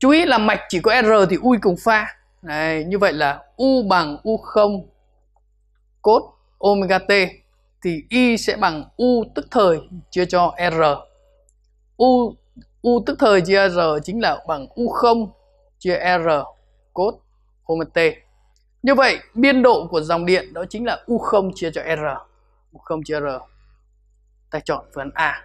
chú ý là mạch chỉ có r thì u cùng pha Đấy, như vậy là u bằng u không cốt omega t thì y sẽ bằng u tức thời chia cho r u u tức thời chia r chính là bằng u không chia r cốt omega t như vậy biên độ của dòng điện đó chính là u không chia cho r u không chia r ta chọn phương án a